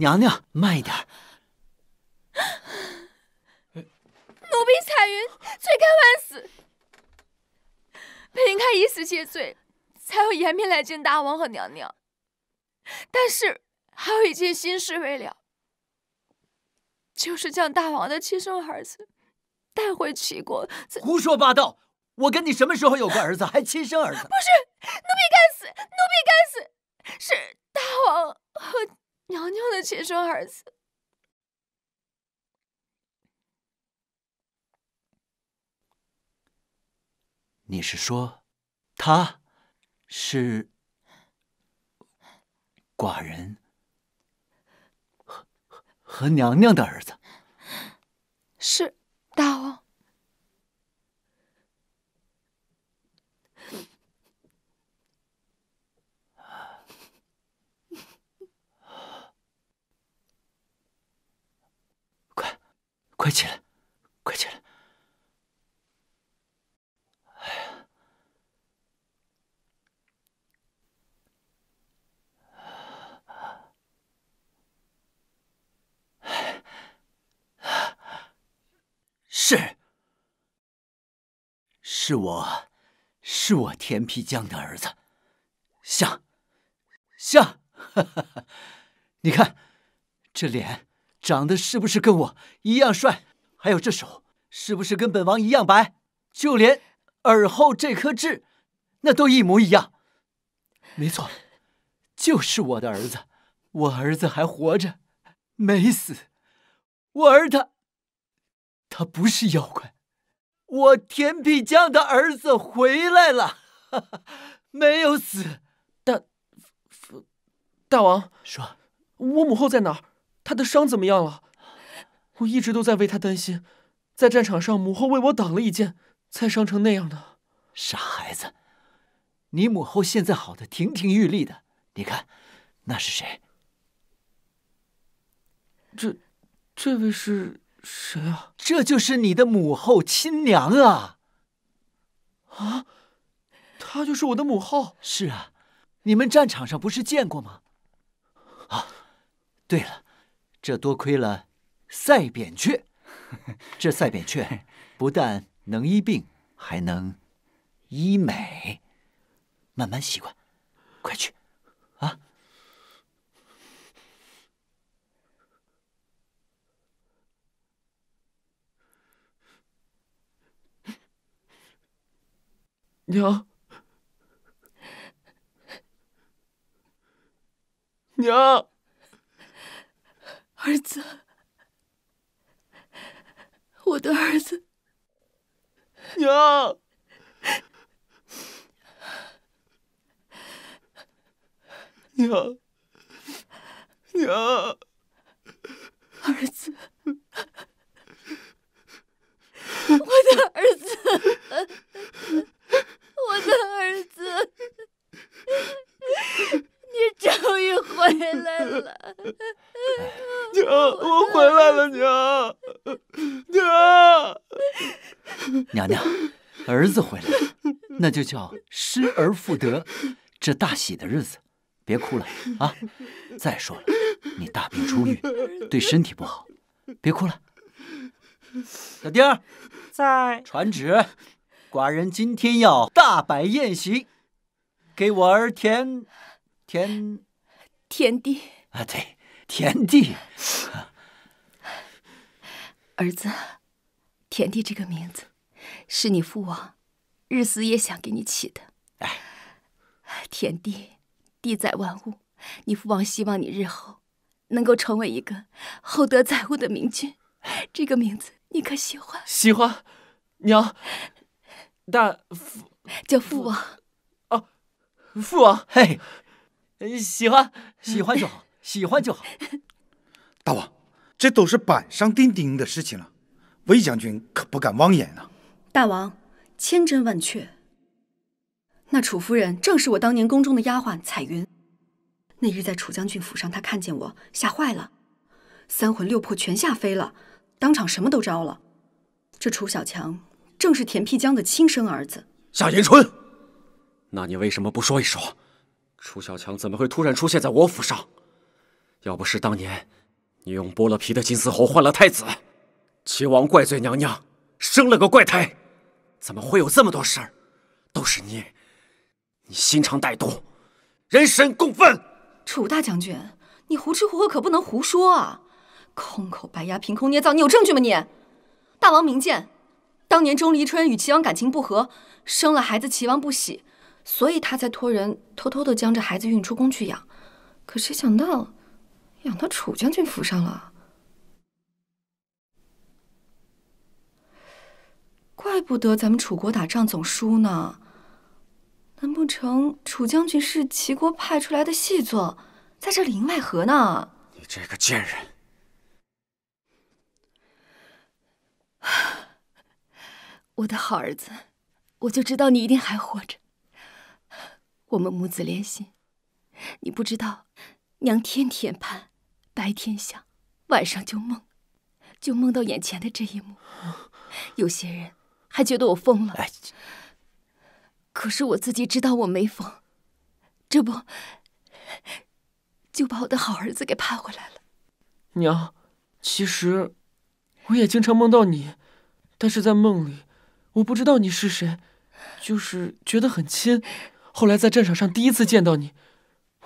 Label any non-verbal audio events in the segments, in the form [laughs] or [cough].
娘娘，慢一点。奴婢彩云罪该万死，本应该以死谢罪，才有颜面来见大王和娘娘。但是还有一件心事未了，就是将大王的亲生儿子带回齐国。胡说八道！我跟你什么时候有个儿子，还亲生儿子？不是，奴婢该死，奴婢该死。是大王和。娘娘的亲生儿子，你是说，他是寡人和和娘娘的儿子？是大王。快起来，快起来！哎呀！是，是我是我甜皮江的儿子，像，像，[laughs] 你看，这脸。长得是不是跟我一样帅？还有这手是不是跟本王一样白？就连耳后这颗痣，那都一模一样。没错，就是我的儿子，我儿子还活着，没死。我儿他，他不是妖怪，我田辟江的儿子回来了，没有死。大，大王，说，我母后在哪儿？他的伤怎么样了？我一直都在为他担心，在战场上，母后为我挡了一箭，才伤成那样的。傻孩子，你母后现在好的亭亭玉立的。你看，那是谁？这，这位是谁啊？这就是你的母后亲娘啊！啊，她就是我的母后。是啊，你们战场上不是见过吗？啊，对了。这多亏了赛扁鹊，这赛扁鹊不但能医病，还能医美。慢慢习惯，快去！啊，娘，娘。儿子，我的儿子，娘，娘，娘，儿子。儿子回来了，[laughs] 那就叫失而复得。这大喜的日子，别哭了啊！再说了，你大病初愈，对身体不好，别哭了。小丁儿，在传旨，寡人今天要大摆宴席，给我儿田田田地啊，对田地。儿子，田地这个名字。是你父王日思夜想给你起的。天地，地载万物，你父王希望你日后能够成为一个厚德载物的明君。这个名字你可喜欢？喜欢，娘，大父叫父王。哦，父王，嘿，喜欢，喜欢就好，喜欢就好。[laughs] 大王，这都是板上钉钉的事情了，魏将军可不敢妄言啊。大王，千真万确。那楚夫人正是我当年宫中的丫鬟彩云。那日在楚将军府上，她看见我，吓坏了，三魂六魄全吓飞了，当场什么都招了。这楚小强正是田辟疆的亲生儿子夏迎春。那你为什么不说一说，楚小强怎么会突然出现在我府上？要不是当年你用剥了皮的金丝猴换了太子，齐王怪罪娘娘，生了个怪胎。怎么会有这么多事儿？都是你，你心肠歹毒，人神共愤！楚大将军，你胡吃胡喝可不能胡说啊！空口白牙，凭空捏造，你有证据吗？你，大王明鉴，当年钟离春与齐王感情不和，生了孩子，齐王不喜，所以他才托人偷偷的将这孩子运出宫去养，可谁想到，养到楚将军府上了。怪不得咱们楚国打仗总输呢，难不成楚将军是齐国派出来的细作，在这里营外合呢？你这个贱人！[sighs] 我的好儿子，我就知道你一定还活着。我们母子连心，你不知道，娘天天盼，白天想，晚上就梦，就梦到眼前的这一幕。有些人。还觉得我疯了，可是我自己知道我没疯，这不就把我的好儿子给盼回来了。娘，其实我也经常梦到你，但是在梦里我不知道你是谁，就是觉得很亲。后来在战场上第一次见到你，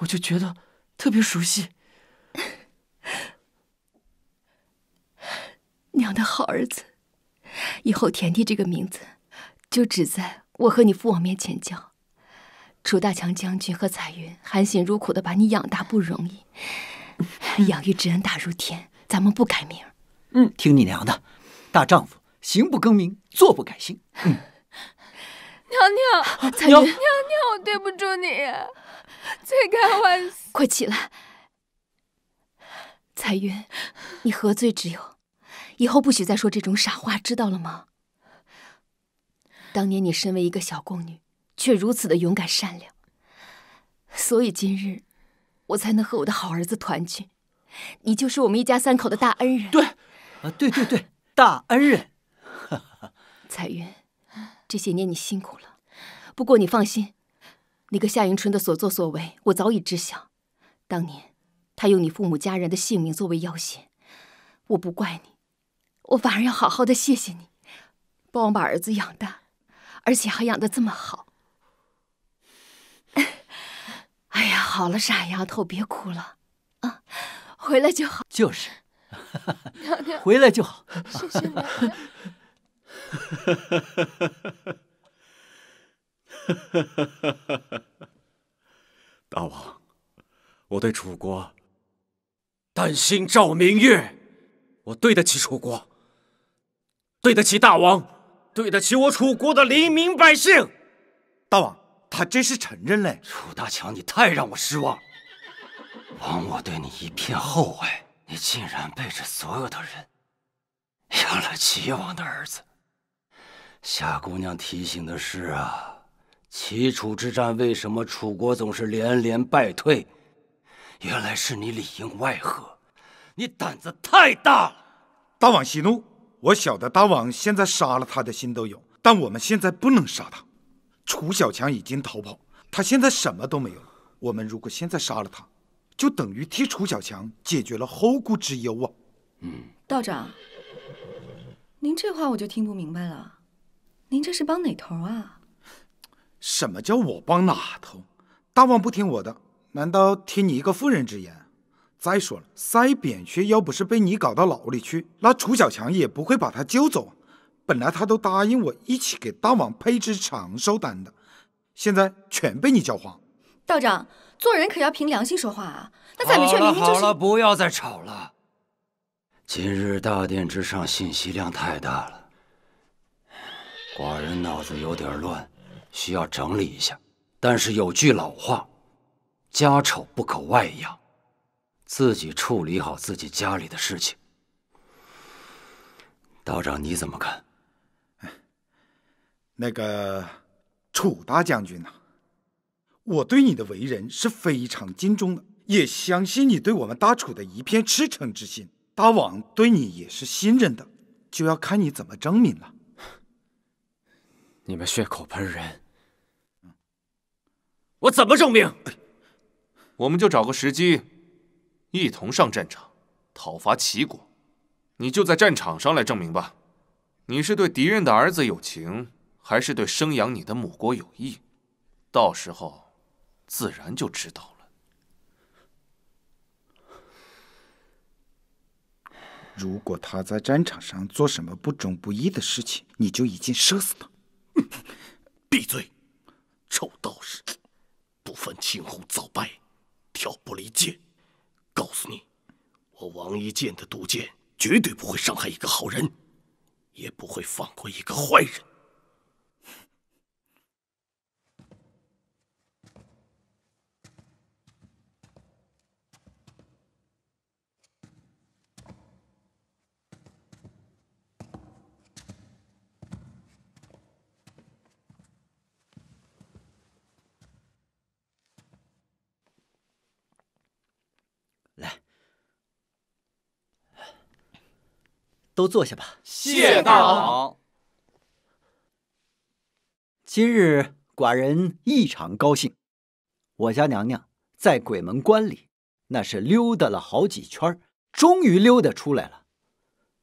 我就觉得特别熟悉。[laughs] 娘的好儿子。以后田地这个名字，就只在我和你父王面前叫。楚大强将军和彩云含辛茹苦的把你养大，不容易，[laughs] 养育之恩大如天。咱们不改名。嗯，听你娘的，大丈夫行不更名，坐不改姓。[laughs] 娘娘，彩云，娘娘，我对不住你，罪该万死。快起来，彩云，你何罪之有？以后不许再说这种傻话，知道了吗？当年你身为一个小宫女，却如此的勇敢善良，所以今日我才能和我的好儿子团聚。你就是我们一家三口的大恩人。对，啊，对对对，大恩人。彩云，这些年你辛苦了。不过你放心，那个夏迎春的所作所为，我早已知晓。当年他用你父母家人的性命作为要挟，我不怪你。我反而要好好的谢谢你，帮我把儿子养大，而且还养的这么好。[laughs] 哎呀，好了，傻丫头，别哭了，啊，回来就好。就是，娘娘，回来就好。[laughs] 谢谢 [laughs] 大王，我对楚国，担心照明月，我对得起楚国。对得起大王，对得起我楚国的黎民百姓。大王，他真是承人嘞！楚大强，你太让我失望，枉我对你一片厚爱，你竟然背着所有的人养了齐王的儿子。夏姑娘提醒的是啊，齐楚之战为什么楚国总是连连败退？原来是你里应外合，你胆子太大了！大王息怒。我晓得大王现在杀了他的心都有，但我们现在不能杀他。楚小强已经逃跑，他现在什么都没有。我们如果现在杀了他，就等于替楚小强解决了后顾之忧啊！嗯，道长，您这话我就听不明白了，您这是帮哪头啊？什么叫我帮哪头？大王不听我的，难道听你一个妇人之言？再说了，塞扁鹊要不是被你搞到牢里去，那楚小强也不会把他救走本来他都答应我一起给大王配置长寿丹的，现在全被你搅黄。道长，做人可要凭良心说话啊。那塞扁鹊明明就是……好了，不要再吵了。今日大殿之上信息量太大了，寡人脑子有点乱，需要整理一下。但是有句老话，家丑不可外扬。自己处理好自己家里的事情，道长你怎么看？那个楚大将军呢？我对你的为人是非常敬重的，也相信你对我们大楚的一片赤诚之心。大王对你也是信任的，就要看你怎么证明了。你们血口喷人，我怎么证明？我们就找个时机。一同上战场，讨伐齐国。你就在战场上来证明吧，你是对敌人的儿子有情，还是对生养你的母国有义？到时候，自然就知道了。如果他在战场上做什么不忠不义的事情，你就一箭射死他。闭嘴，臭道士，不分青红皂白，挑拨离间。告诉你，我王一剑的毒箭绝对不会伤害一个好人，也不会放过一个坏人。都坐下吧。谢大王，今日寡人异常高兴。我家娘娘在鬼门关里，那是溜达了好几圈，终于溜达出来了。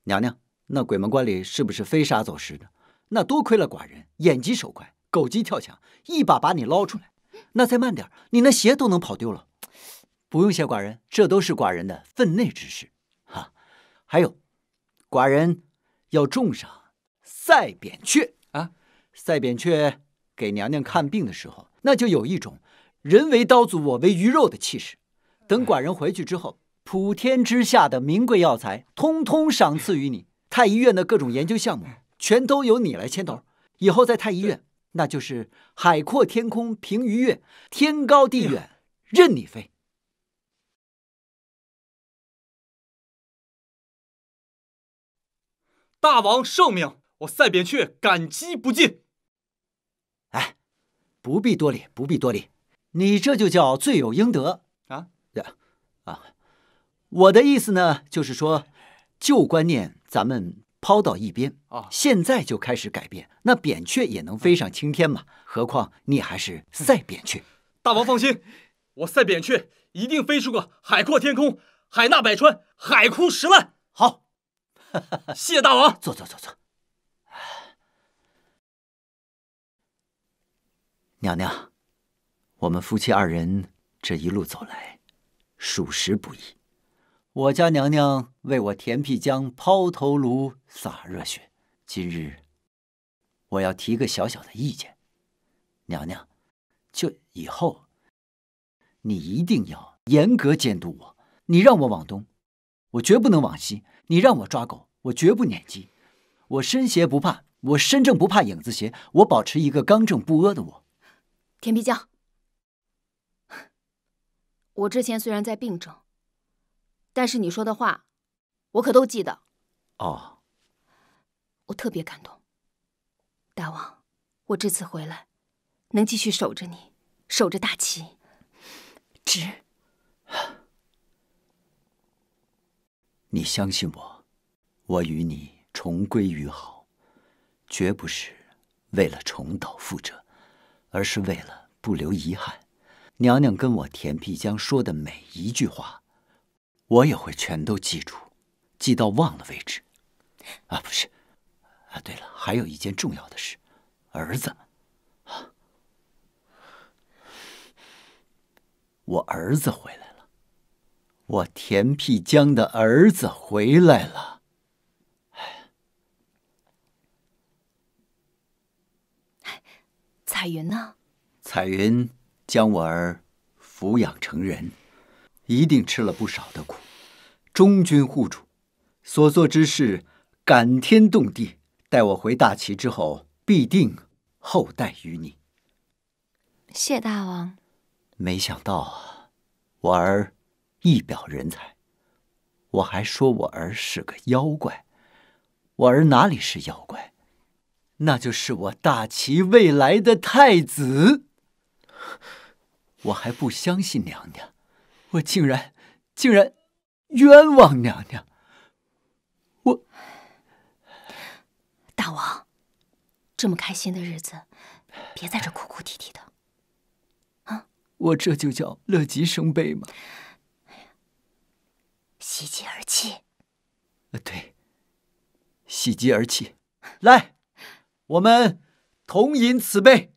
娘娘，那鬼门关里是不是飞沙走石的？那多亏了寡人眼疾手快，狗急跳墙，一把把你捞出来。那再慢点，你那鞋都能跑丢了。不用谢寡人，这都是寡人的分内之事。哈，还有。寡人要重赏赛扁鹊啊！赛扁鹊给娘娘看病的时候，那就有一种人为刀俎我为鱼肉的气势。等寡人回去之后，普天之下的名贵药材，通通赏赐于你；太医院的各种研究项目，全都由你来牵头。以后在太医院，那就是海阔天空凭鱼跃，天高地远任你飞。大王圣明，我赛扁鹊感激不尽。哎，不必多礼，不必多礼。你这就叫罪有应得啊！呀，啊，我的意思呢，就是说旧观念咱们抛到一边啊，现在就开始改变。那扁鹊也能飞上青天嘛？何况你还是赛扁鹊。大王放心，我赛扁鹊一定飞出个海阔天空、海纳百川、海枯石烂。好。[laughs] 谢大王，坐坐坐坐。娘娘，我们夫妻二人这一路走来，属实不易。我家娘娘为我田辟疆抛头颅洒热血，今日我要提个小小的意见，娘娘，就以后你一定要严格监督我，你让我往东。我绝不能往西！你让我抓狗，我绝不撵鸡。我身邪不怕，我身正不怕影子斜。我保持一个刚正不阿的我。田皮匠，我之前虽然在病中，但是你说的话，我可都记得。哦，我特别感动。大王，我这次回来，能继续守着你，守着大齐，值。你相信我，我与你重归于好，绝不是为了重蹈覆辙，而是为了不留遗憾。娘娘跟我田辟疆说的每一句话，我也会全都记住，记到忘了为止。啊，不是，啊，对了，还有一件重要的事，儿子，啊，我儿子回来了。我田辟疆的儿子回来了。彩云呢？彩云将我儿抚养成人，一定吃了不少的苦。忠君护主，所做之事感天动地。待我回大齐之后，必定厚待于你。谢大王。没想到啊，我儿。一表人才，我还说我儿是个妖怪，我儿哪里是妖怪？那就是我大齐未来的太子。我还不相信娘娘，我竟然竟然冤枉娘娘！我大王，这么开心的日子，别在这哭哭啼啼的啊！我这就叫乐极生悲嘛。喜极而泣，呃，对，喜极而泣。来，我们同饮此杯。